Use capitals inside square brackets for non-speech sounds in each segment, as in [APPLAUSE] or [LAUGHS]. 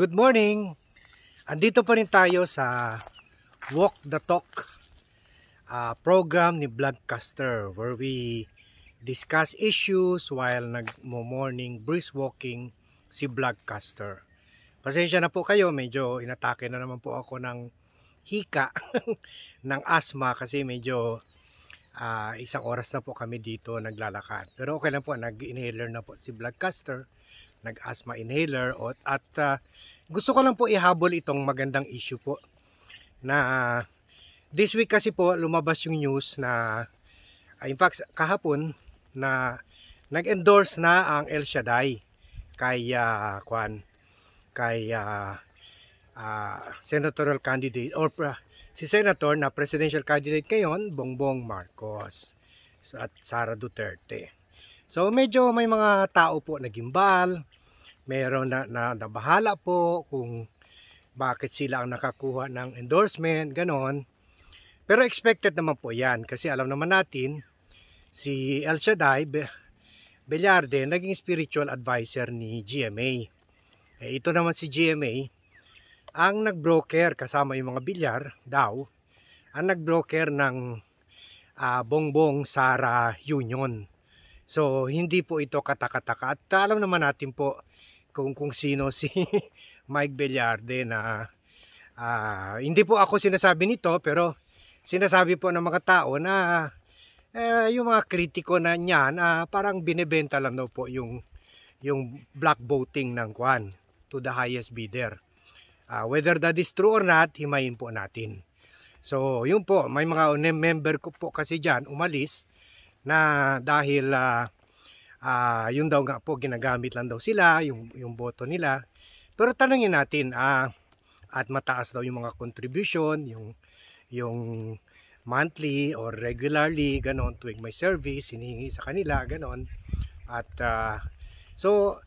Good morning! Andito pa rin tayo sa Walk the Talk uh, program ni Vlogcaster where we discuss issues while nag-morning breeze walking si Vlogcaster. Pasensya na po kayo, medyo inatake na naman po ako ng hika [LAUGHS] ng asthma kasi medyo uh, isang oras na po kami dito naglalakad. Pero okay lang po, nag-inhaler na po si Vlogcaster nag-asthma inhaler o, at uh, gusto ko lang po ihabol itong magandang issue po na this week kasi po lumabas yung news na uh, in fact kahapon na nag-endorse na ang El Shaddai kay uh, ah, Kwan kay uh, uh, senatorial candidate or uh, si senator na presidential candidate ngayon Bongbong Marcos at Sara Duterte. So medyo may mga tao po naging bal, meron na, na, nabahala po kung bakit sila ang nakakuha ng endorsement, ganon. Pero expected naman po yan kasi alam naman natin si El Shaddai Bellarde naging spiritual advisor ni GMA. Eh, ito naman si GMA ang nagbroker kasama yung mga bilyar daw ang nagbroker ng uh, Bongbong Sara Union. So hindi po ito katakataka at alam naman natin po kung kung sino si [LAUGHS] Mike Bellarde na uh, hindi po ako sinasabi nito pero sinasabi po ng mga tao na uh, yung mga kritiko na niyan na uh, parang binebenta lang daw po yung yung black voting ng kwan to the highest bidder. Uh, whether that is true or not, himayin po natin. So, yun po, may mga member ko po kasi diyan umalis na dahil uh, uh, yun daw nga po ginagamit lang daw sila yung, yung boto nila pero tanungin natin uh, at mataas daw yung mga contribution yung yung monthly or regularly ganon tuwing may service hinihingi sa kanila ganon at uh, so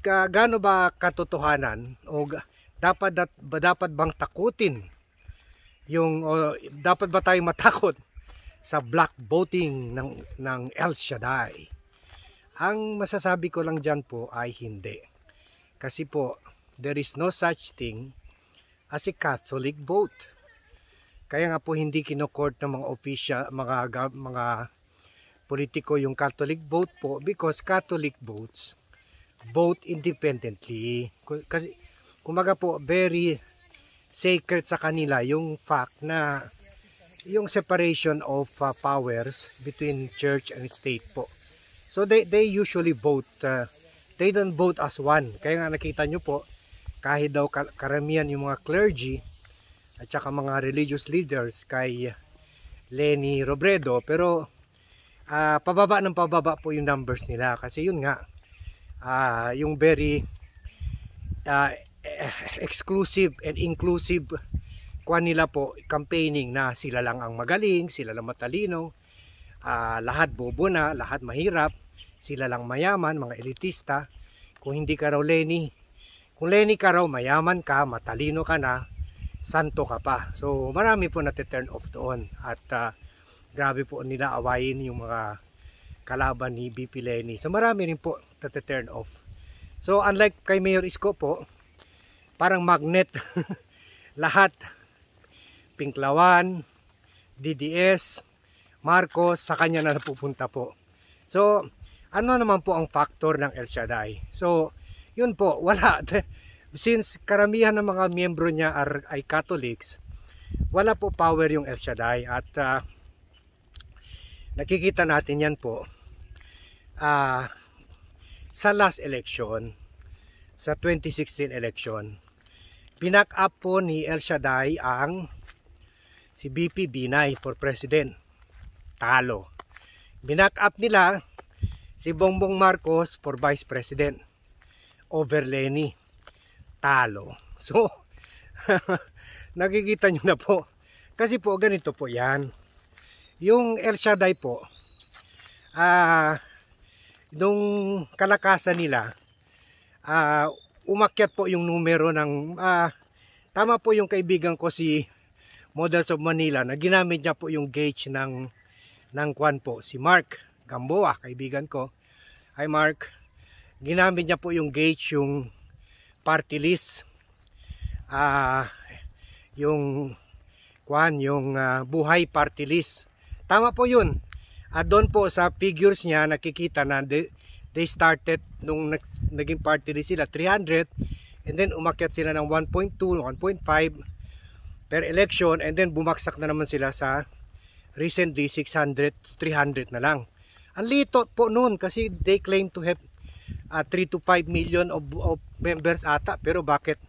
ka, gaano ba katotohanan o dapat dat, dapat bang takutin yung o, dapat ba tayong matakot sa black voting ng ng El Shaddai ang masasabi ko lang dyan po ay hindi. Kasi po, there is no such thing as a Catholic vote. Kaya nga po hindi kinokort ng mga official, mga, mga politiko yung Catholic vote po because Catholic votes vote independently. Kasi kumaga po very sacred sa kanila yung fact na yung separation of uh, powers between church and state po. So they, they usually vote. Uh, they don't vote as one. Kaya nga nakita nyo po, kahit daw karamihan yung mga clergy at saka mga religious leaders kay Lenny Robredo. Pero uh, pababa ng pababa po yung numbers nila. Kasi yun nga, uh, yung very uh, exclusive and inclusive kuan nila po campaigning na sila lang ang magaling, sila lang matalino, uh, lahat bobo na, lahat mahirap sila lang mayaman, mga elitista. Kung hindi ka raw Lenny, kung Lenny ka raw, mayaman ka, matalino ka na, santo ka pa. So marami po nati-turn off doon at uh, grabe po nila awayin yung mga kalaban ni BP Lenny. So marami rin po nati-turn off. So unlike kay Mayor Isko po, parang magnet [LAUGHS] lahat Pinklawan, DDS, Marcos sa kanya na napupunta po. So ano naman po ang factor ng El Shaddai. So, yun po, [LAUGHS] wala. Since karamihan ng mga miyembro niya are, ay Catholics, wala po power yung El Shaddai at uh, nakikita natin yan po uh, sa last election, sa 2016 election, pinack up po ni El Shaddai ang si BP Binay for president. Talo. Binack up nila si Bongbong Marcos for Vice President over Lenny talo [LAUGHS] so nakikita nyo na po kasi po ganito po yan yung El Shaddai po ah uh, nung kalakasan nila ah uh, umakyat po yung numero ng ah uh, tama po yung kaibigan ko si Models of Manila na ginamit niya po yung gauge ng ng kwan po si Mark Gamboa, kaibigan ko. Hi Mark. Ginamit niya po yung gauge, yung party list. Uh, yung kwan, yung uh, buhay party list. Tama po yun. At doon po sa figures niya nakikita na they, they started nung naging party list sila 300 and then umakyat sila ng 1.2, 1.5 per election and then bumagsak na naman sila sa recently 600 300 na lang ang lito po noon kasi they claim to have uh, ah, 3 to 5 million of, of members ata pero bakit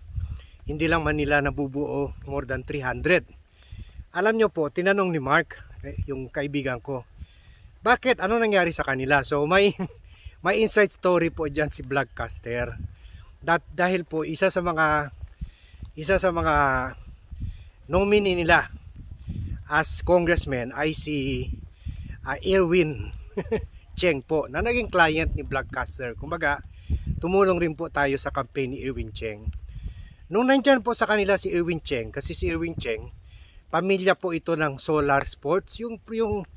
hindi lang Manila nabubuo more than 300 alam nyo po tinanong ni Mark eh, yung kaibigan ko bakit ano nangyari sa kanila so may [LAUGHS] may inside story po dyan si Vlogcaster That, dahil po isa sa mga isa sa mga nominee nila as congressman ay si uh, ah, Irwin [LAUGHS] Cheng po na naging client ni Vlogcaster. Kumbaga, tumulong rin po tayo sa campaign ni Irwin Cheng. Nung nandyan po sa kanila si Irwin Cheng, kasi si Irwin Cheng, pamilya po ito ng Solar Sports, yung, yung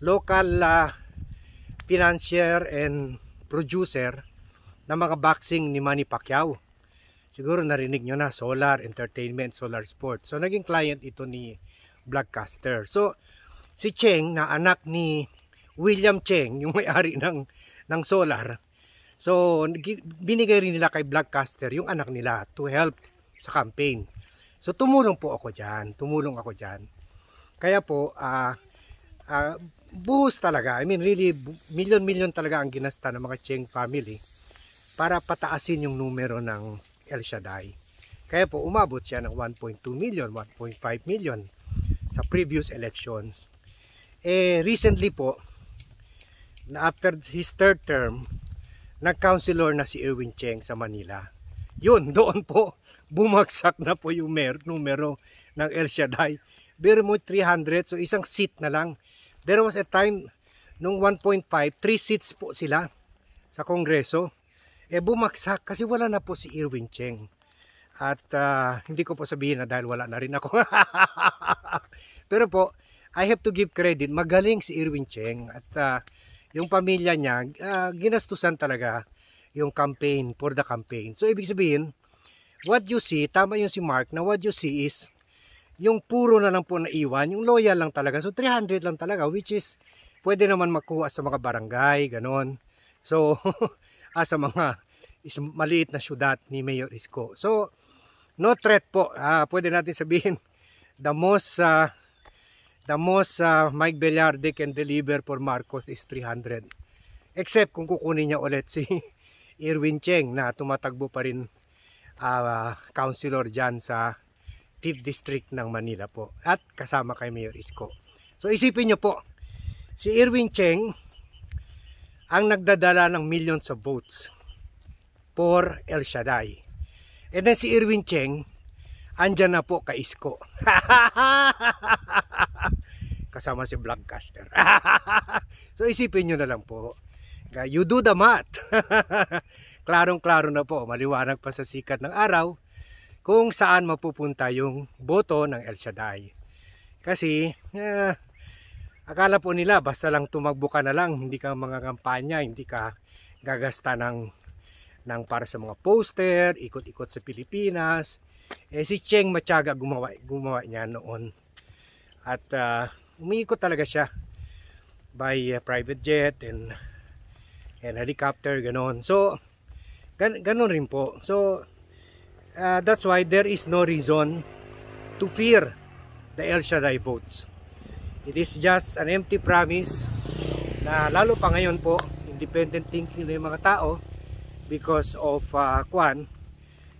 local uh, financier and producer ng mga boxing ni Manny Pacquiao. Siguro narinig nyo na, Solar Entertainment, Solar Sports. So, naging client ito ni Vlogcaster. So, si Cheng na anak ni William Cheng, yung may-ari ng, ng solar. So, binigay rin nila kay Blackcaster, yung anak nila, to help sa campaign. So, tumulong po ako diyan, Tumulong ako diyan. Kaya po, ah, uh, uh, buhos talaga. I mean, really, milyon-milyon talaga ang ginasta ng mga Cheng family para pataasin yung numero ng El Shaddai. Kaya po, umabot siya ng 1.2 million, 1.5 million sa previous elections. Eh, recently po, na after his third term, nag-councilor na si Erwin Cheng sa Manila. Yun, [LAUGHS] doon po, bumagsak na po yung mer numero ng El Shaddai. Pero mo 300, so isang seat na lang. There was a time, nung 1.5, 3 seats po sila sa Kongreso. Eh bumagsak kasi wala na po si Erwin Cheng. At uh, hindi ko po sabihin na dahil wala na rin ako. [LAUGHS] Pero po, I have to give credit. Magaling si Irwin Cheng. At uh, yung pamilya niya, uh, ginastusan talaga yung campaign for the campaign. So ibig sabihin, what you see, tama yung si Mark na what you see is yung puro na lang po naiwan, yung loyal lang talaga. So 300 lang talaga which is pwede naman makuha sa mga barangay, ganon. So [LAUGHS] ah, sa mga is maliit na syudad ni Mayor Isko. So no threat po. Ah, pwede natin sabihin the most uh, the most uh, Mike Bellarde can deliver for Marcos is 300. Except kung kukunin niya ulit si [LAUGHS] Irwin Cheng na tumatagbo pa rin uh, councilor dyan sa 5th district ng Manila po. At kasama kay Mayor Isko. So isipin niyo po, si Irwin Cheng ang nagdadala ng millions of votes for El Shaddai. And then si Irwin Cheng, andyan na po kay Isko. [LAUGHS] kasama si Blackcaster. [LAUGHS] so isipin nyo na lang po. You do the math. [LAUGHS] Klarong-klaro na po, maliwanag pa sa sikat ng araw kung saan mapupunta yung boto ng El Shaddai. Kasi eh, akala po nila basta lang tumakbo ka na lang, hindi ka mga kampanya, hindi ka gagasta ng ng para sa mga poster, ikot-ikot sa Pilipinas. Eh si Cheng Machaga gumawa gumawa niya noon. At uh, umiikot talaga siya by uh, private jet and and helicopter ganon so gan ganon rin po so uh, that's why there is no reason to fear the El Shaddai votes it is just an empty promise na lalo pa ngayon po independent thinking ng mga tao because of uh, kwan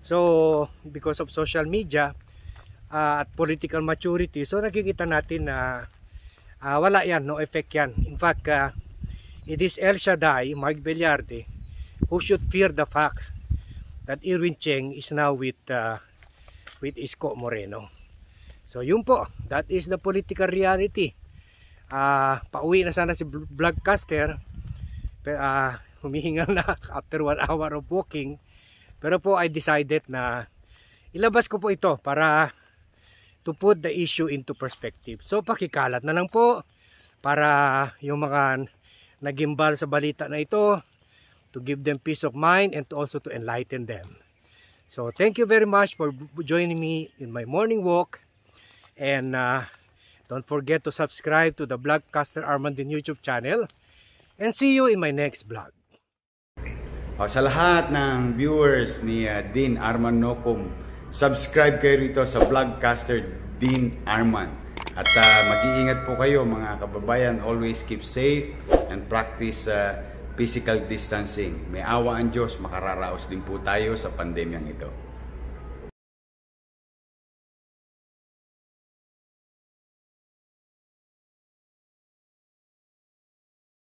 so because of social media uh, at political maturity so nakikita natin na uh, uh, wala yan, no effect yan. In fact, uh, it is El Shaddai, Mark Bellarde, who should fear the fact that Irwin Cheng is now with uh, with Isko Moreno. So yun po, that is the political reality. Uh, pauwi na sana si Vlogcaster. Pero, uh, humihinga na [LAUGHS] after one hour of walking. Pero po I decided na ilabas ko po ito para to put the issue into perspective. So pakikalat na lang po para yung mga nagimbal sa balita na ito to give them peace of mind and to also to enlighten them. So thank you very much for joining me in my morning walk and uh, don't forget to subscribe to the Vlogcaster Armandin YouTube channel and see you in my next vlog. sa lahat ng viewers ni uh, Dean Arman Nocum, Subscribe kayo rito sa vlogcaster Dean Arman. At uh, mag-iingat po kayo mga kababayan. Always keep safe and practice uh, physical distancing. May awa ang Diyos, makararaos din po tayo sa pandemyang ito.